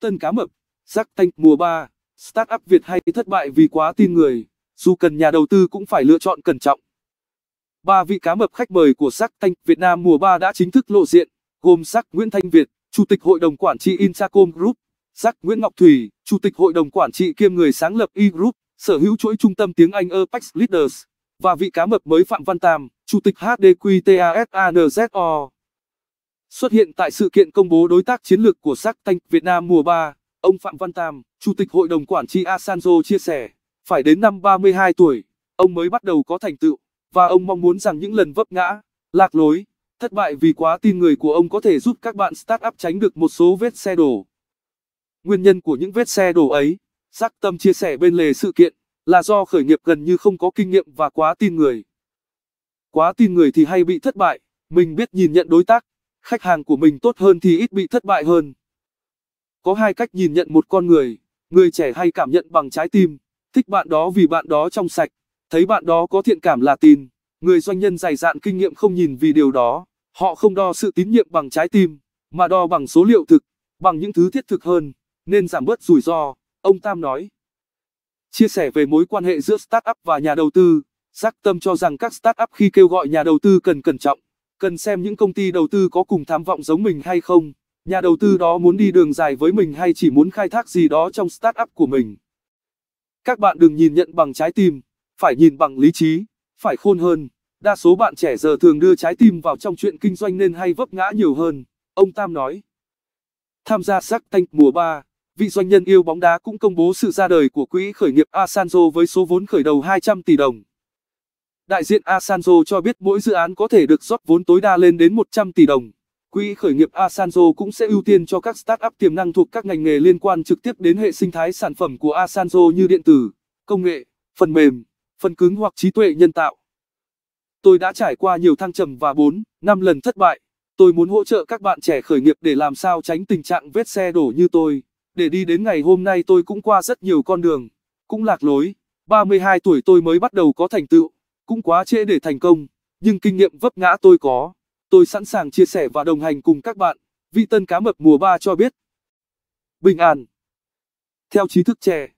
Tân Cá Mập, Giác Tanh mùa 3, Startup Việt hay thất bại vì quá tin người, dù cần nhà đầu tư cũng phải lựa chọn cẩn trọng. Ba vị cá mập khách mời của Sắc Tanh Việt Nam mùa 3 đã chính thức lộ diện, gồm Sắc Nguyễn Thanh Việt, Chủ tịch Hội đồng Quản trị Inchacom Group, Sắc Nguyễn Ngọc Thủy, Chủ tịch Hội đồng Quản trị kiêm người sáng lập E-Group, sở hữu chuỗi trung tâm tiếng Anh Apex Leaders, và vị cá mập mới Phạm Văn Tam, Chủ tịch HDQTASANZO. Xuất hiện tại sự kiện công bố đối tác chiến lược của Sắc Tanh Việt Nam mùa 3, ông Phạm Văn Tam, Chủ tịch Hội đồng Quản trị Asanzo chia sẻ, phải đến năm 32 tuổi, ông mới bắt đầu có thành tựu, và ông mong muốn rằng những lần vấp ngã, lạc lối, thất bại vì quá tin người của ông có thể giúp các bạn start-up tránh được một số vết xe đổ. Nguyên nhân của những vết xe đổ ấy, Giác Tâm chia sẻ bên lề sự kiện, là do khởi nghiệp gần như không có kinh nghiệm và quá tin người. Quá tin người thì hay bị thất bại, mình biết nhìn nhận đối tác, khách hàng của mình tốt hơn thì ít bị thất bại hơn. Có hai cách nhìn nhận một con người, người trẻ hay cảm nhận bằng trái tim, thích bạn đó vì bạn đó trong sạch, thấy bạn đó có thiện cảm là tin, người doanh nhân dày dạn kinh nghiệm không nhìn vì điều đó, họ không đo sự tín nhiệm bằng trái tim, mà đo bằng số liệu thực, bằng những thứ thiết thực hơn, nên giảm bớt rủi ro, ông Tam nói. Chia sẻ về mối quan hệ giữa startup và nhà đầu tư, Giác Tâm cho rằng các startup khi kêu gọi nhà đầu tư cần cẩn trọng, cần xem những công ty đầu tư có cùng tham vọng giống mình hay không, nhà đầu tư đó muốn đi đường dài với mình hay chỉ muốn khai thác gì đó trong startup của mình. Các bạn đừng nhìn nhận bằng trái tim, phải nhìn bằng lý trí, phải khôn hơn. Đa số bạn trẻ giờ thường đưa trái tim vào trong chuyện kinh doanh nên hay vấp ngã nhiều hơn, ông Tam nói. Tham gia Shark Tank mùa 3, vị doanh nhân yêu bóng đá cũng công bố sự ra đời của quỹ khởi nghiệp Asanzo với số vốn khởi đầu 200 tỷ đồng. Đại diện Asanzo cho biết mỗi dự án có thể được rót vốn tối đa lên đến 100 tỷ đồng. Quỹ khởi nghiệp Asanzo cũng sẽ ưu tiên cho các startup tiềm năng thuộc các ngành nghề liên quan trực tiếp đến hệ sinh thái sản phẩm của Asanzo như điện tử, công nghệ, phần mềm, phần cứng hoặc trí tuệ nhân tạo. Tôi đã trải qua nhiều thăng trầm và 4, 5 lần thất bại. Tôi muốn hỗ trợ các bạn trẻ khởi nghiệp để làm sao tránh tình trạng vết xe đổ như tôi. Để đi đến ngày hôm nay tôi cũng qua rất nhiều con đường, cũng lạc lối. 32 tuổi tôi mới bắt đầu có thành tựu cũng quá trễ để thành công, nhưng kinh nghiệm vấp ngã tôi có. Tôi sẵn sàng chia sẻ và đồng hành cùng các bạn, vị tân cá mập mùa 3 cho biết. Bình an. Theo trí thức trẻ,